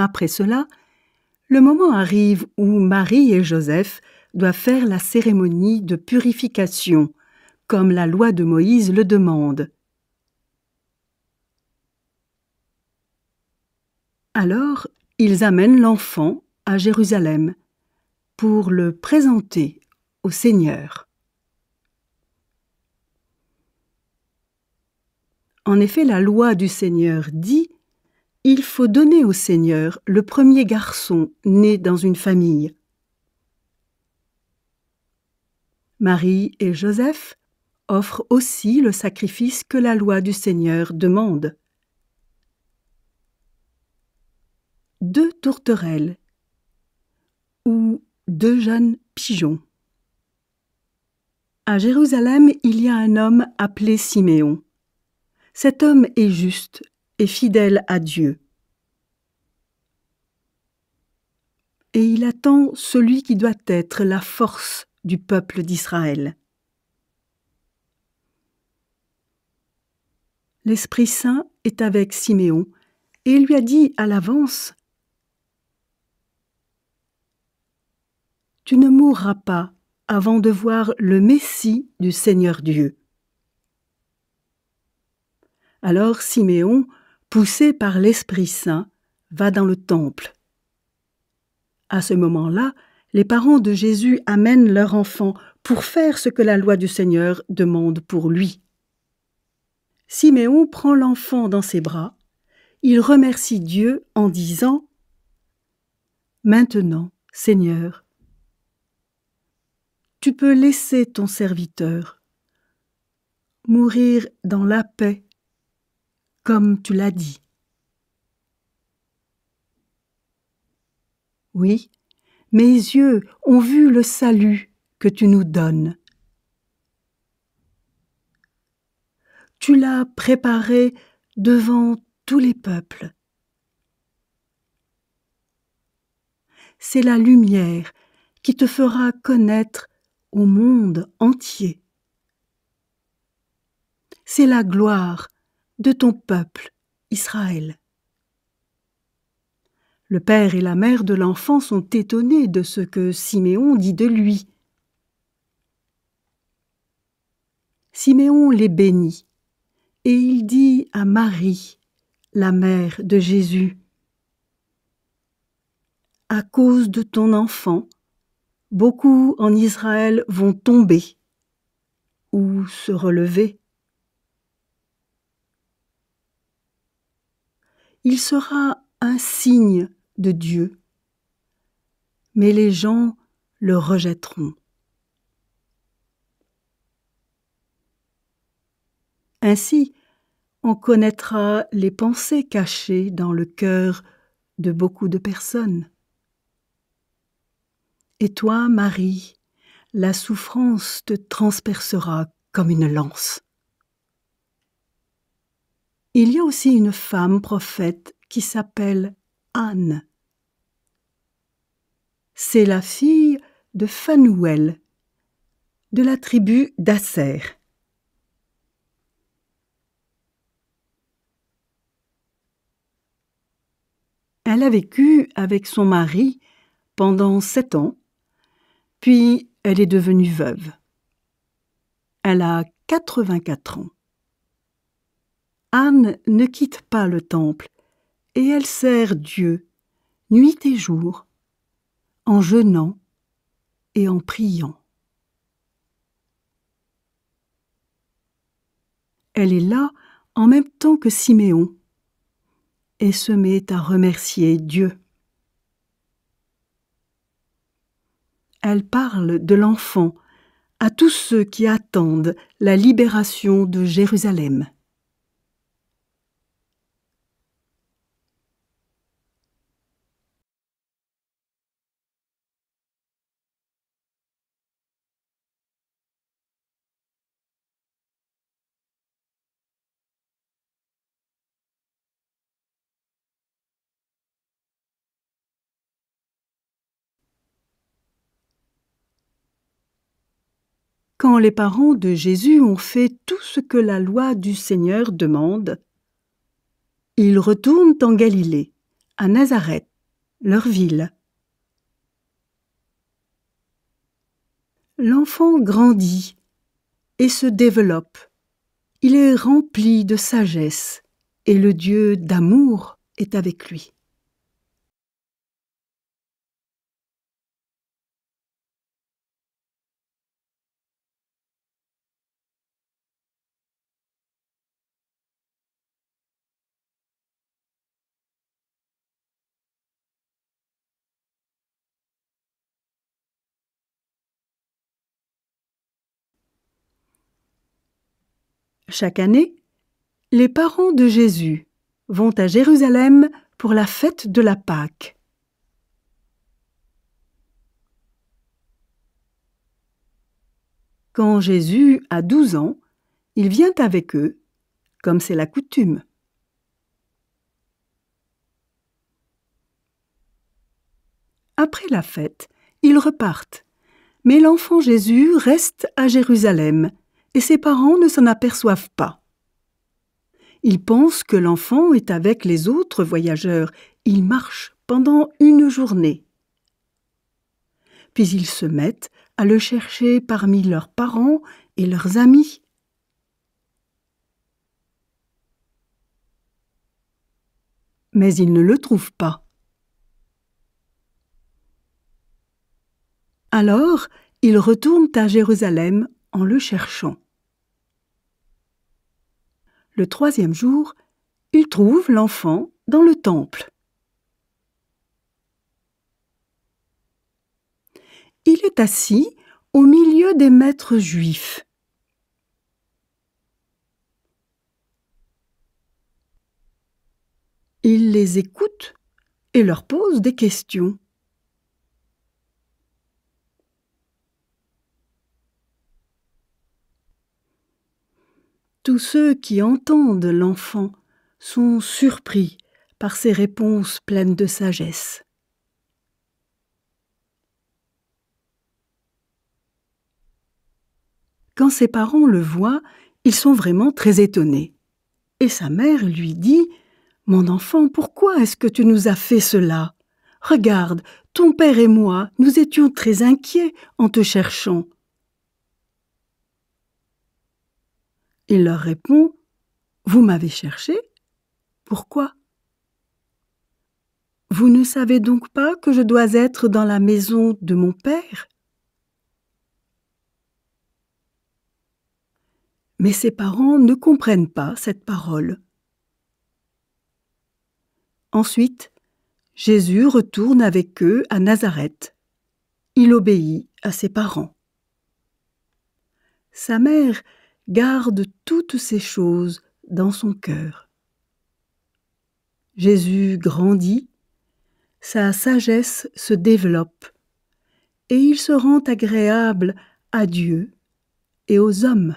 Après cela, le moment arrive où Marie et Joseph doivent faire la cérémonie de purification, comme la loi de Moïse le demande. Alors, ils amènent l'enfant à Jérusalem pour le présenter au Seigneur. En effet, la loi du Seigneur dit il faut donner au Seigneur le premier garçon né dans une famille. Marie et Joseph offrent aussi le sacrifice que la loi du Seigneur demande. Deux tourterelles ou deux jeunes pigeons. À Jérusalem, il y a un homme appelé Siméon. Cet homme est juste et fidèle à Dieu. Et il attend celui qui doit être la force du peuple d'Israël. L'Esprit Saint est avec Siméon et lui a dit à l'avance Tu ne mourras pas avant de voir le Messie du Seigneur Dieu. Alors Siméon poussé par l'Esprit Saint, va dans le temple. À ce moment-là, les parents de Jésus amènent leur enfant pour faire ce que la loi du Seigneur demande pour lui. Siméon prend l'enfant dans ses bras, il remercie Dieu en disant Maintenant, Seigneur, tu peux laisser ton serviteur mourir dans la paix comme tu l'as dit. Oui, mes yeux ont vu le salut que tu nous donnes. Tu l'as préparé devant tous les peuples. C'est la lumière qui te fera connaître au monde entier. C'est la gloire de ton peuple, Israël. Le père et la mère de l'enfant sont étonnés de ce que Siméon dit de lui. Siméon les bénit, et il dit à Marie, la mère de Jésus, À cause de ton enfant, beaucoup en Israël vont tomber ou se relever. il sera un signe de Dieu. Mais les gens le rejetteront. Ainsi, on connaîtra les pensées cachées dans le cœur de beaucoup de personnes. Et toi, Marie, la souffrance te transpercera comme une lance. Il y a aussi une femme prophète qui s'appelle Anne. C'est la fille de Phanuel, de la tribu d'Asser. Elle a vécu avec son mari pendant sept ans, puis elle est devenue veuve. Elle a 84 ans. Anne ne quitte pas le temple, et elle sert Dieu, nuit et jour, en jeûnant et en priant. Elle est là en même temps que Siméon, et se met à remercier Dieu. Elle parle de l'enfant à tous ceux qui attendent la libération de Jérusalem. quand les parents de Jésus ont fait tout ce que la loi du Seigneur demande, ils retournent en Galilée, à Nazareth, leur ville. L'enfant grandit et se développe. Il est rempli de sagesse et le Dieu d'amour est avec lui. Chaque année, les parents de Jésus vont à Jérusalem pour la fête de la Pâque. Quand Jésus a douze ans, il vient avec eux, comme c'est la coutume. Après la fête, ils repartent, mais l'enfant Jésus reste à Jérusalem et ses parents ne s'en aperçoivent pas. Ils pensent que l'enfant est avec les autres voyageurs. Ils marchent pendant une journée. Puis ils se mettent à le chercher parmi leurs parents et leurs amis. Mais ils ne le trouvent pas. Alors, ils retournent à Jérusalem en le cherchant. Le troisième jour, il trouve l'enfant dans le temple. Il est assis au milieu des maîtres juifs. Il les écoute et leur pose des questions. tous ceux qui entendent l'enfant sont surpris par ses réponses pleines de sagesse. Quand ses parents le voient, ils sont vraiment très étonnés. Et sa mère lui dit Mon enfant, pourquoi est-ce que tu nous as fait cela Regarde, ton père et moi, nous étions très inquiets en te cherchant. Il leur répond Vous m'avez cherché Pourquoi Vous ne savez donc pas que je dois être dans la maison de mon Père Mais ses parents ne comprennent pas cette parole. Ensuite, Jésus retourne avec eux à Nazareth. Il obéit à ses parents. Sa mère garde toutes ces choses dans son cœur. Jésus grandit, sa sagesse se développe, et il se rend agréable à Dieu et aux hommes.